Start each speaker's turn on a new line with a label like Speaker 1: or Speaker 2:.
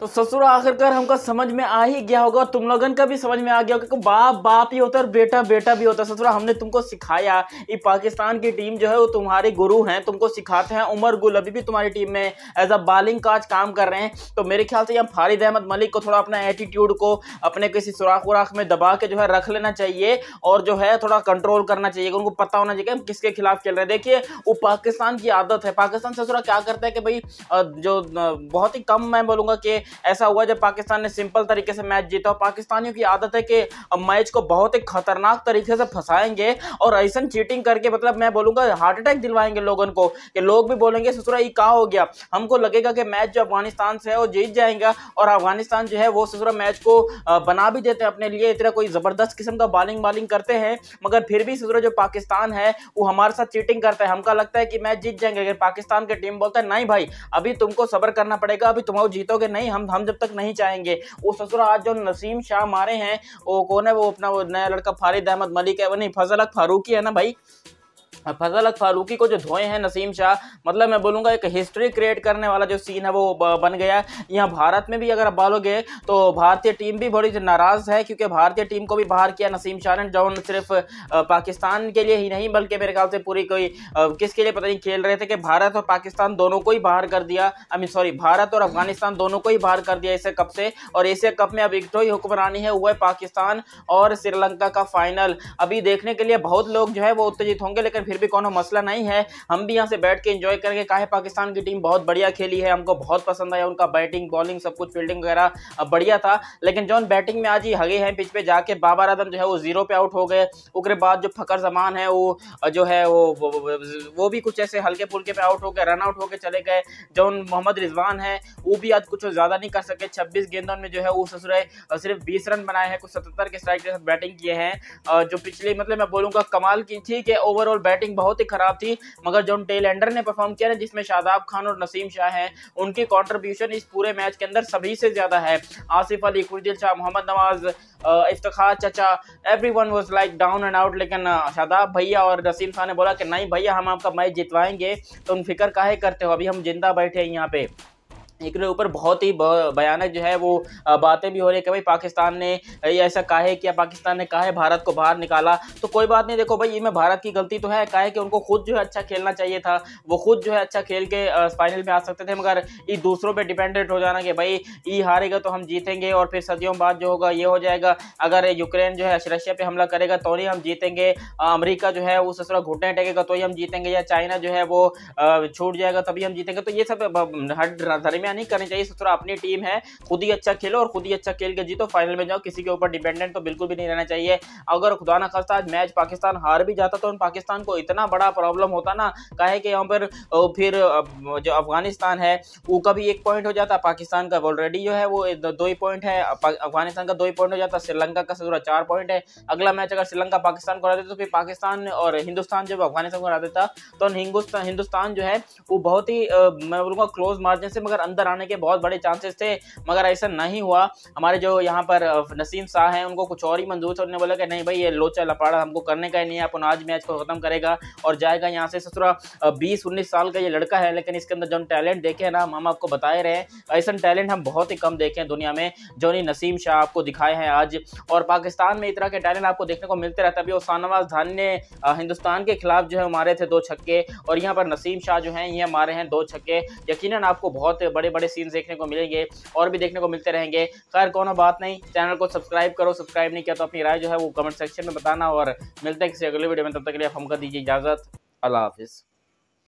Speaker 1: तो ससुर आखिरकार हमको समझ में आ ही गया होगा तुम लोगन का भी समझ में आ गया होगा कि बाप बाप ही होता है और बेटा बेटा भी होता है ससुरा हमने तुमको सिखाया ये पाकिस्तान की टीम जो है वो तुम्हारे गुरु हैं तुमको सिखाते हैं उमर गुल अभी भी तुम्हारी टीम में एज अ बॉलिंग काज काम कर रहे हैं तो मेरे ख्याल से यहाँ फारिद अहमद मलिक को थोड़ा अपना एटीट्यूड को अपने किसी सुराख वराख में दबा के जो है रख लेना चाहिए और जो है थोड़ा कंट्रोल करना चाहिए उनको पता होना चाहिए हम किसके खिलाफ खेल रहे हैं देखिए वो पाकिस्तान की आदत है पाकिस्तान ससुरा क्या करता है कि भाई जो बहुत ही कम मैं बोलूँगा कि ऐसा हुआ जब पाकिस्तान ने सिंपल तरीके से मैच जीता और पाकिस्तानियों की आदत है कि मैच को बहुत ही खतरनाक तरीके से फंसाएंगे और ऐसा चीटिंग करके मतलब मैं बोलूँगा हार्ट अटैक दिलवाएंगे लोगों को कि लोग भी बोलेंगे ससुरा ये कहा हो गया हमको लगेगा कि मैच जो अफगानिस्तान से है वो जीत जाएगा और अफगानिस्तान जो है वो ससुरा मैच को बना भी देते हैं अपने लिए इतना कोई ज़बरदस्त किस्म का बॉलिंग बॉलिंग करते हैं मगर फिर भी ससुरा जो पाकिस्तान है वो हमारे साथ चीटिंग करता है हमका लगता है कि मैच जीत जाएंगे अगर पाकिस्तान की टीम बोलता है नहीं भाई अभी तुमको सबर करना पड़ेगा अभी तुम जीतोगे नहीं हम हम जब तक नहीं चाहेंगे वो ससुर आज जो नसीम शाह मारे हैं वो कौन है वो अपना वो नया लड़का फारिद अहमद मलिक है वो नहीं फजल फारूकी है ना भाई फजल फारूकी को जो धोए हैं नसीम शाह मतलब मैं बोलूँगा एक हिस्ट्री क्रिएट करने वाला जो सीन है वो बन गया यहाँ भारत में भी अगर आप बालोगे तो भारतीय टीम भी बड़ी नाराज़ है क्योंकि भारतीय टीम को भी बाहर किया नसीम शाह ने जो सिर्फ पाकिस्तान के लिए ही नहीं बल्कि मेरे ख्याल से पूरी कोई किसके लिए पता नहीं खेल रहे थे कि भारत और पाकिस्तान दोनों को ही बाहर कर दिया आई मीन सॉरी भारत और अफगानिस्तान दोनों को ही बाहर कर दिया एशिया कप से और एशिया कप में अब इकटो ही हुक्मरानी है वह है पाकिस्तान और श्रीलंका का फाइनल अभी देखने के लिए बहुत लोग जो है वो उत्तेजित होंगे लेकिन फिर फिर भी कोई मसला नहीं है हम भी यहाँ से बैठ के इंजॉय करके काहे पाकिस्तान की टीम बहुत बढ़िया खेली है हमको बहुत पसंद आया उनका बैटिंग बॉलिंग सब कुछ फील्डिंग वगैरह बढ़िया था लेकिन जो बैटिंग में आज ही हगे हैं पिच पे जाके बाबर आदम जो है वो जीरो पे आउट हो गए उकरे बाद जो फकर जमान है वो जो है वो वो भी कुछ ऐसे हल्के फुल्के पे आउट हो गए रन आउट होकर चले गए जो मोहम्मद रिजवान है वो भी आज कुछ ज़्यादा नहीं कर सके छब्बीस गेंदों में जो है वो ससुरे सिर्फ बीस रन बनाए हैं कुछ सतहत्तर के स्ट्राइक के साथ बैटिंग किए हैं जो पिछले मतलब मैं बोलूँगा कमाल की थी कि ओवरऑल बैटिंग बैटिंग बहुत ही खराब थी मगर जॉन टेलेंडर ने परफॉर्म किया ना जिसमें शादाब खान और नसीम शाह हैं उनकी कॉन्ट्रीब्यूशन इस पूरे मैच के अंदर सभी से ज़्यादा है आसिफ अली खुजदिल शाह मोहम्मद नवाज इफ्तार चचा everyone was like down and out लेकिन शादाब भैया और नसीम शाह ने बोला कि नहीं भैया हम आपका मैच जितवाएंगे तुम तो फिक्र काहे करते हो अभी हम जिंदा बैठे हैं यहाँ पे एक ऊपर बहुत ही भयानक जो है वो बातें भी हो रही है कि भाई पाकिस्तान ने ऐसा कहा है क्या पाकिस्तान ने कहा है भारत को बाहर निकाला तो कोई बात नहीं देखो भाई ये में भारत की गलती तो है कहा है कि उनको खुद जो है अच्छा खेलना चाहिए था वो खुद जो है अच्छा खेल के फाइनल में आ सकते थे मगर ये दूसरों पर डिपेंडेंट हो जाना कि भाई ये हारेगा तो हम जीतेंगे और फिर सदियों बाद जो होगा ये हो जाएगा अगर यूक्रेन जो है रशिया पर हमला करेगा तो नहीं हम जीतेंगे अमरीका जो है उस तरह घुटने टेकेगा तो ही हम जीतेंगे या चाइना जो है वो छूट जाएगा तभी हम जीतेंगे तो ये सब हर धर्म गलतियां नहीं करनी चाहिए सोचो अपनी टीम है खुद ही अच्छा खेलो और खुद ही अच्छा खेल के जीतो फाइनल में जाओ किसी के ऊपर डिपेंडेंट तो बिल्कुल भी नहीं रहना चाहिए अगर खुदा ना खास्ता आज मैच पाकिस्तान हार भी जाता तो उन पाकिस्तान को इतना बड़ा प्रॉब्लम होता ना कहे कि यहाँ पर फिर जो अफगानिस्तान है वो कभी एक पॉइंट हो जाता पाकिस्तान का ऑलरेडी जो है वो दो ही पॉइंट है अफगानिस्तान का दो ही पॉइंट हो जाता श्रीलंका का पूरा चार पॉइंट है अगला मैच अगर श्रीलंका पाकिस्तान को हरा देता तो फिर पाकिस्तान और हिंदुस्तान जब अफगानिस्तान को हरा देता तो हिंदुस्तान हिंदुस्तान जो है वो बहुत ही मैं बोलूँगा क्लोज मार्जिन से मगर अंदर आने के बहुत बड़े चांसेस थे मगर ऐसा नहीं हुआ हमारे जो यहाँ पर नसीम शाह हैं उनको कुछ और ही मंजूर था उन्होंने बोला कि नहीं भाई ये लोचा लपाड़ा हमको करने का ही नहीं है अपन आज मैच को ख़त्म करेगा और जाएगा यहाँ से ससुरा बीस उन्नीस साल का ये लड़का है लेकिन इसके अंदर जो टैलेंट देखे हैं ना हम आपको बताए रहे ऐसा टैलेंट हम बहुत ही कम देखे हैं दुनिया में जो नसीम शाह आपको दिखाए हैं आज और पाकिस्तान में इस तरह के टैलेंट आपको देखने को मिलते रहता है अभी शाहनवाज धान ने हिंदुस्तान के खिलाफ जो है मारे थे दो छक्के और यहाँ पर नसीम शाह जो हैं ये मारे हैं दो छक्के यकीनन आपको बहुत बड़े बड़े बड़े सीन्स देखने को मिलेंगे और भी देखने को मिलते रहेंगे खैर कौन बात नहीं चैनल को सब्सक्राइब करो सब्सक्राइब नहीं किया तो अपनी राय जो है वो कमेंट सेक्शन में बताना और मिलते हैं किसी अगले वीडियो में तब तक के लिए हम कर दीजिए इजाज़त अल्लाह हाफिज़